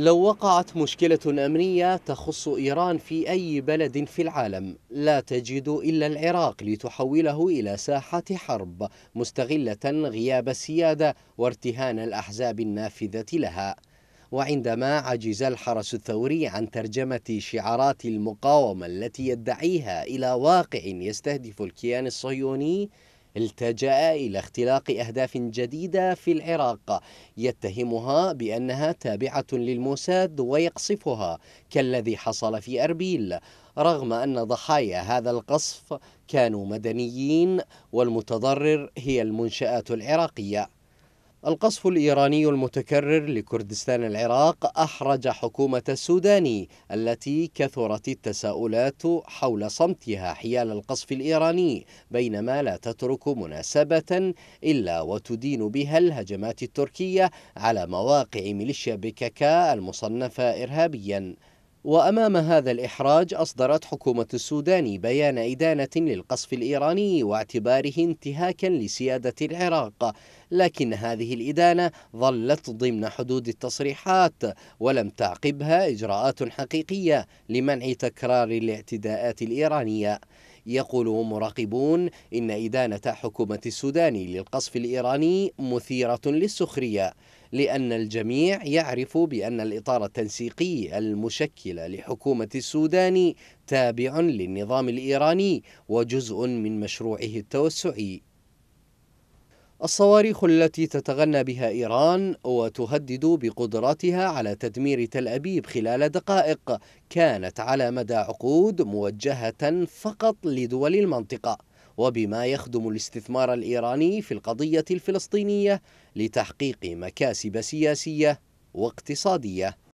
لو وقعت مشكلة أمنية تخص إيران في أي بلد في العالم لا تجد إلا العراق لتحوله إلى ساحة حرب مستغلة غياب السيادة وارتهان الأحزاب النافذة لها وعندما عجز الحرس الثوري عن ترجمة شعارات المقاومة التي يدعيها إلى واقع يستهدف الكيان الصهيوني التجأ إلى اختلاق أهداف جديدة في العراق يتهمها بأنها تابعة للموساد ويقصفها كالذي حصل في أربيل رغم أن ضحايا هذا القصف كانوا مدنيين والمتضرر هي المنشآت العراقية القصف الإيراني المتكرر لكردستان العراق أحرج حكومة السودان التي كثرت التساؤلات حول صمتها حيال القصف الإيراني بينما لا تترك مناسبة إلا وتدين بها الهجمات التركية على مواقع ميليشيا بيكاكا المصنفة إرهابياً وأمام هذا الإحراج أصدرت حكومة السودان بيان إدانة للقصف الإيراني واعتباره انتهاكا لسيادة العراق لكن هذه الإدانة ظلت ضمن حدود التصريحات ولم تعقبها إجراءات حقيقية لمنع تكرار الاعتداءات الإيرانية يقول مراقبون إن إدانة حكومة السودان للقصف الإيراني مثيرة للسخرية لأن الجميع يعرف بأن الإطار التنسيقي المشكل لحكومة السودان تابع للنظام الإيراني وجزء من مشروعه التوسعي الصواريخ التي تتغنى بها إيران وتهدد بقدراتها على تدمير تل أبيب خلال دقائق كانت على مدى عقود موجهة فقط لدول المنطقة وبما يخدم الاستثمار الإيراني في القضية الفلسطينية لتحقيق مكاسب سياسية واقتصادية